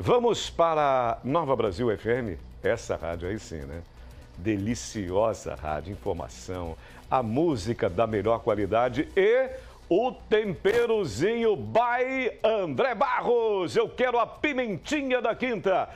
Vamos para Nova Brasil FM, essa rádio aí sim, né? Deliciosa rádio, informação, a música da melhor qualidade e o temperozinho by André Barros. Eu quero a pimentinha da quinta.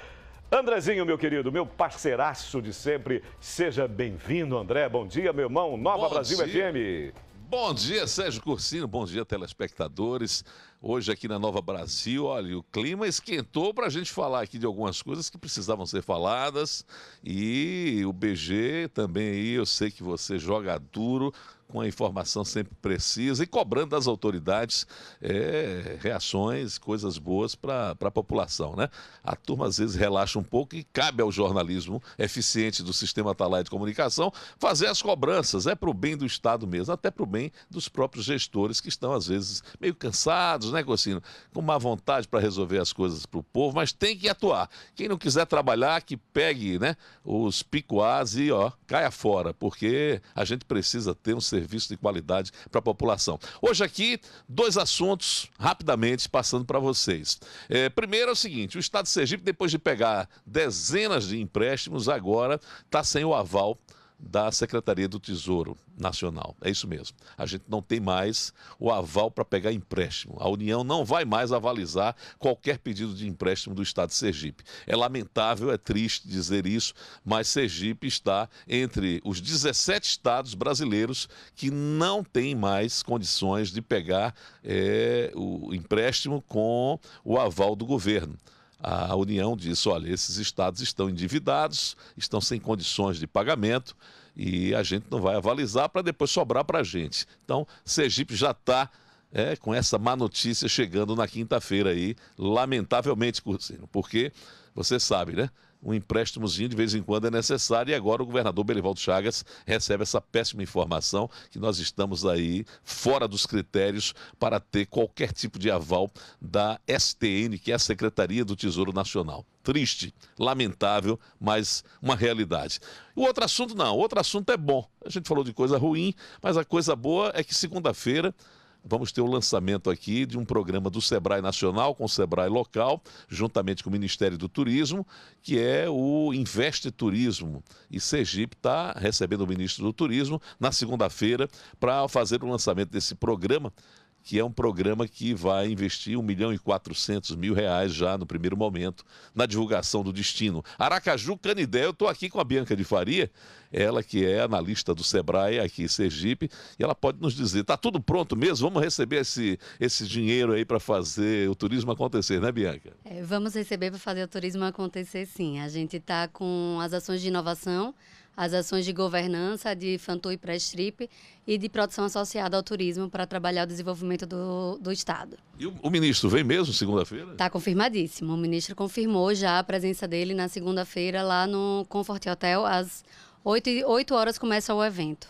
Andrezinho, meu querido, meu parceiraço de sempre, seja bem-vindo, André. Bom dia, meu irmão, Nova Bom Brasil dia. FM. Bom dia, Sérgio Cursino. Bom dia, telespectadores. Hoje aqui na Nova Brasil, olha, o clima esquentou para a gente falar aqui de algumas coisas que precisavam ser faladas. E o BG também aí, eu sei que você joga duro com a informação sempre precisa e cobrando das autoridades é, reações, coisas boas para a população. Né? A turma às vezes relaxa um pouco e cabe ao jornalismo eficiente do sistema Atalaia tá de comunicação fazer as cobranças. É para o bem do Estado mesmo, até para o bem dos próprios gestores que estão às vezes meio cansados, né, Cocino? Com má vontade para resolver as coisas para o povo, mas tem que atuar. Quem não quiser trabalhar, que pegue né, os picuás e ó, caia fora, porque a gente precisa ter um serviço serviço de qualidade para a população. Hoje aqui, dois assuntos rapidamente passando para vocês. É, primeiro é o seguinte: o Estado de Sergipe, depois de pegar dezenas de empréstimos, agora está sem o aval da Secretaria do Tesouro Nacional. É isso mesmo. A gente não tem mais o aval para pegar empréstimo. A União não vai mais avalizar qualquer pedido de empréstimo do Estado de Sergipe. É lamentável, é triste dizer isso, mas Sergipe está entre os 17 estados brasileiros que não têm mais condições de pegar é, o empréstimo com o aval do governo a União disse: olha, esses estados estão endividados, estão sem condições de pagamento e a gente não vai avalizar para depois sobrar para a gente. Então, Sergipe já está é, com essa má notícia chegando na quinta-feira aí, lamentavelmente, Cursino, porque você sabe, né? Um empréstimozinho de vez em quando é necessário e agora o governador Belivaldo Chagas recebe essa péssima informação que nós estamos aí fora dos critérios para ter qualquer tipo de aval da STN, que é a Secretaria do Tesouro Nacional triste, lamentável, mas uma realidade. O outro assunto não, o outro assunto é bom. A gente falou de coisa ruim, mas a coisa boa é que segunda-feira vamos ter o lançamento aqui de um programa do Sebrae Nacional com o Sebrae Local, juntamente com o Ministério do Turismo, que é o Investe Turismo. E Sergipe está recebendo o ministro do Turismo na segunda-feira para fazer o lançamento desse programa que é um programa que vai investir 1 milhão e 400 mil reais já no primeiro momento na divulgação do destino. Aracaju Canidé, eu estou aqui com a Bianca de Faria, ela que é analista do Sebrae aqui em Sergipe, e ela pode nos dizer, está tudo pronto mesmo? Vamos receber esse, esse dinheiro aí para fazer o turismo acontecer, né Bianca? É, vamos receber para fazer o turismo acontecer sim. A gente está com as ações de inovação, as ações de governança de Fantu e press trip e de produção associada ao turismo para trabalhar o desenvolvimento do, do Estado. E o, o ministro vem mesmo segunda-feira? Está confirmadíssimo. O ministro confirmou já a presença dele na segunda-feira lá no Comfort Hotel. Às 8, 8 horas começa o evento.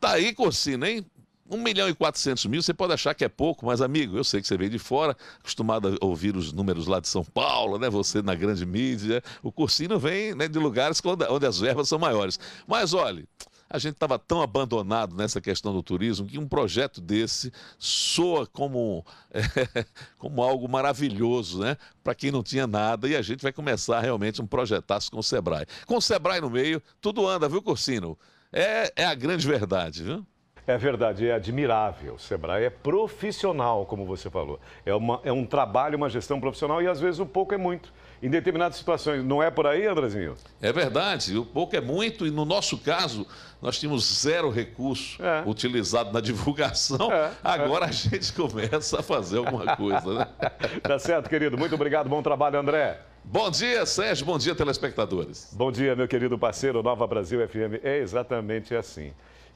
Tá aí, Corsina, hein? 1 milhão e 400 mil, você pode achar que é pouco, mas amigo, eu sei que você veio de fora, acostumado a ouvir os números lá de São Paulo, né? Você na grande mídia. O cursinho vem né, de lugares onde as verbas são maiores. Mas olhe, a gente estava tão abandonado nessa questão do turismo que um projeto desse soa como, é, como algo maravilhoso, né? Para quem não tinha nada e a gente vai começar realmente um projetaço com o Sebrae. Com o Sebrae no meio, tudo anda, viu, Cursino? É, é a grande verdade, viu? É verdade, é admirável. O Sebrae é profissional, como você falou. É, uma, é um trabalho, uma gestão profissional e às vezes o pouco é muito. Em determinadas situações, não é por aí, Andrezinho? É verdade, o pouco é muito e no nosso caso, nós tínhamos zero recurso é. utilizado na divulgação. É, é. Agora é. a gente começa a fazer alguma coisa, né? tá certo, querido. Muito obrigado, bom trabalho, André. Bom dia, Sérgio. Bom dia, telespectadores. Bom dia, meu querido parceiro Nova Brasil FM. É exatamente assim.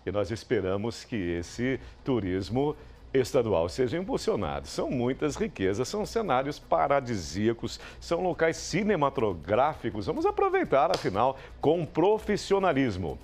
E nós esperamos que esse turismo estadual seja impulsionado. São muitas riquezas, são cenários paradisíacos, são locais cinematográficos. Vamos aproveitar, afinal, com profissionalismo.